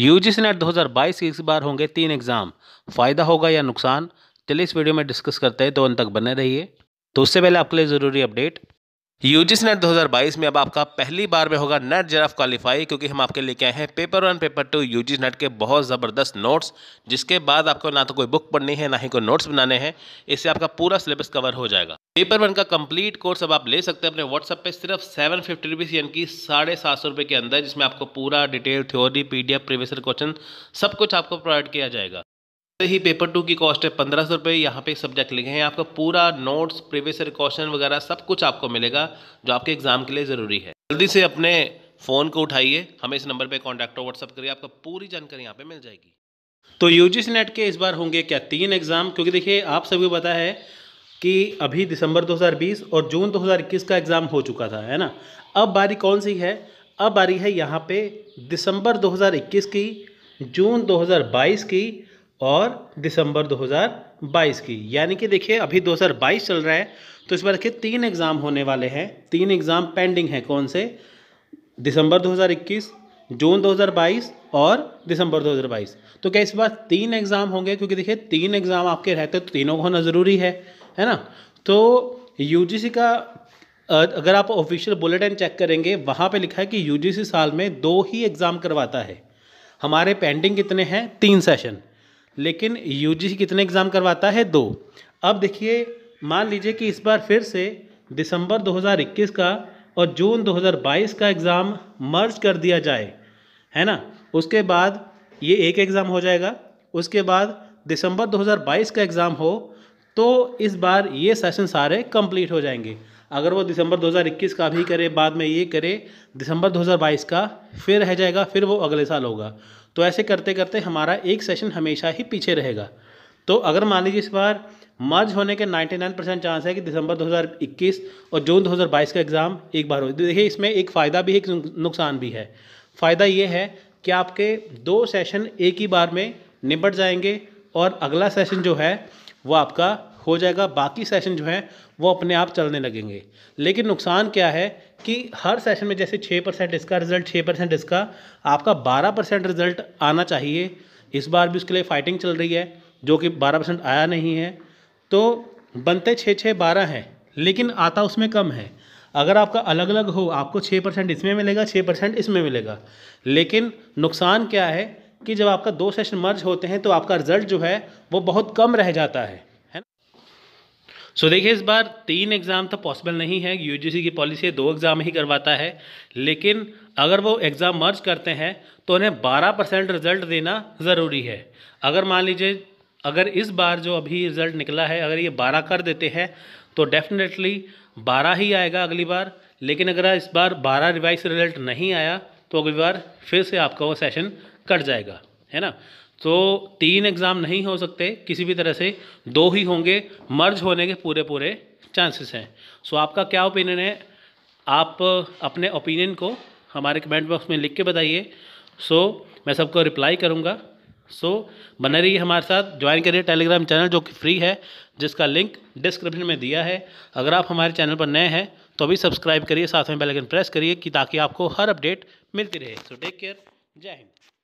UGC net 2022 इस बार होंगे तीन एग्ज़ाम फ़ायदा होगा या नुकसान चलिए इस वीडियो में डिस्कस करते हैं तो अंत तक बने रहिए तो उससे पहले आपके लिए ज़रूरी अपडेट यूजीसी नेट 2022 में अब आपका पहली बार में होगा नेट जेराफ क्वालिफाई क्योंकि हम आपके लेके आए हैं paper one paper two UG NET के बहुत ज़बरदस्त नोट्स जिसके बाद आपको ना तो कोई बुक पढ़नी है ना ही कोई नोट्स बनाने हैं इससे आपका पूरा सिलेबस कवर हो जाएगा पेपर वन का कंप्लीट कोर्स अब आप ले सकते हैं अपने व्हाट्सएप पे सिर्फ सेवन फिफ्टी रुपीज़ यानी कि साढ़े सात सौ रुपये के अंदर जिसमें आपको पूरा detail theory PDF previous year question सब कुछ आपको प्रोवाइड किया जाएगा तो ही पेपर टू की कॉस्ट है पंद्रह सौ रुपये यहाँ पे सब्जेक्ट लिखे हैं आपका पूरा नोट्स प्रीवियसर क्वेश्चन वगैरह सब कुछ आपको मिलेगा जो आपके एग्जाम के लिए ज़रूरी है जल्दी से अपने फ़ोन को उठाइए हमें इस नंबर पर कॉन्टैक्ट और व्हाट्सअप करिए आपको पूरी जानकारी यहाँ पर मिल जाएगी तो यूजीसी नेट के इस बार होंगे क्या तीन एग्ज़ाम क्योंकि देखिए आप को पता है कि अभी दिसंबर 2020 और जून 2021 का एग्ज़ाम हो चुका था है ना अब बारी कौन सी है अब बारी है यहाँ पे दिसंबर 2021 की जून 2022 की और दिसंबर 2022 की यानी कि देखिए अभी 2022 चल रहा है तो इस बार देखिए तीन एग्ज़ाम होने वाले हैं तीन एग्ज़ाम पेंडिंग हैं कौन से दिसंबर 2021 जून और दिसंबर 2022 तो क्या इस बार तीन एग्ज़ाम होंगे क्योंकि देखिए तीन एग्ज़ाम आपके रहते तो तीनों का होना ज़रूरी है है ना तो यूजीसी का अगर आप ऑफिशियल बुलेटिन चेक करेंगे वहाँ पे लिखा है कि यूजीसी साल में दो ही एग्ज़ाम करवाता है हमारे पेंडिंग कितने हैं तीन सेशन लेकिन यू कितने एग्ज़ाम करवाता है दो अब देखिए मान लीजिए कि इस बार फिर से दिसंबर 2021 का और जून 2022 का एग्ज़ाम मर्ज कर दिया जाए है ना उसके बाद ये एक एग्ज़ाम हो जाएगा उसके बाद दिसंबर 2022 का एग्ज़ाम हो तो इस बार ये सेशन सारे कंप्लीट हो जाएंगे अगर वो दिसंबर 2021 का भी करे बाद में ये करे दिसंबर 2022 का फिर रह जाएगा फिर वो अगले साल होगा तो ऐसे करते करते हमारा एक सेशन हमेशा ही पीछे रहेगा तो अगर मान लीजिए इस बार मर्ज होने के 99 परसेंट चांस है कि दिसंबर 2021 और जून 2022 का एग्ज़ाम एक बार हो देखिए इसमें एक फ़ायदा भी है एक नुकसान भी है फ़ायदा ये है कि आपके दो सेशन एक ही बार में निपट जाएंगे और अगला सेशन जो है वो आपका हो जाएगा बाकी सेशन जो हैं वो अपने आप चलने लगेंगे लेकिन नुकसान क्या है कि हर सेशन में जैसे छः परसेंट इसका रिज़ल्ट छः परसेंट इसका आपका बारह परसेंट रिज़ल्ट आना चाहिए इस बार भी उसके लिए फाइटिंग चल रही है जो कि बारह परसेंट आया नहीं है तो बनते छः छः बारह हैं लेकिन आता उसमें कम है अगर आपका अलग अलग हो आपको छः परसेंट इसमें मिलेगा छः परसेंट इसमें मिलेगा लेकिन नुकसान क्या है कि जब आपका दो सेशन मर्ज होते हैं तो आपका रिजल्ट जो है वो बहुत कम रह जाता है है ना सो देखिए इस बार तीन एग्ज़ाम तो पॉसिबल नहीं है यू की पॉलिसी दो एग्ज़ाम ही करवाता है लेकिन अगर वो एग्ज़ाम मर्ज करते हैं तो उन्हें बारह परसेंट रिजल्ट देना ज़रूरी है अगर मान लीजिए अगर इस बार जो अभी रिज़ल्ट निकला है अगर ये बारह कर देते हैं तो डेफिनेटली बारह ही आएगा अगली बार लेकिन अगर इस बार बारह रिवाइज रिजल्ट नहीं आया तो अगली बार फिर से आपका वो सेशन कट जाएगा है ना तो तीन एग्ज़ाम नहीं हो सकते किसी भी तरह से दो ही होंगे मर्ज होने के पूरे पूरे चांसेस हैं सो आपका क्या ओपिनियन है आप अपने ओपिनियन को हमारे कमेंट बॉक्स में लिख के बताइए सो मैं सबको रिप्लाई करूँगा सो बने रहिए हमारे साथ ज्वाइन करिए टेलीग्राम चैनल जो कि फ्री है जिसका लिंक डिस्क्रिप्शन में दिया है अगर आप हमारे चैनल पर नए हैं तो अभी सब्सक्राइब करिए साथ में बेल आइकन प्रेस करिए कि ताकि आपको हर अपडेट मिलती रहे सो टेक केयर जय हिंद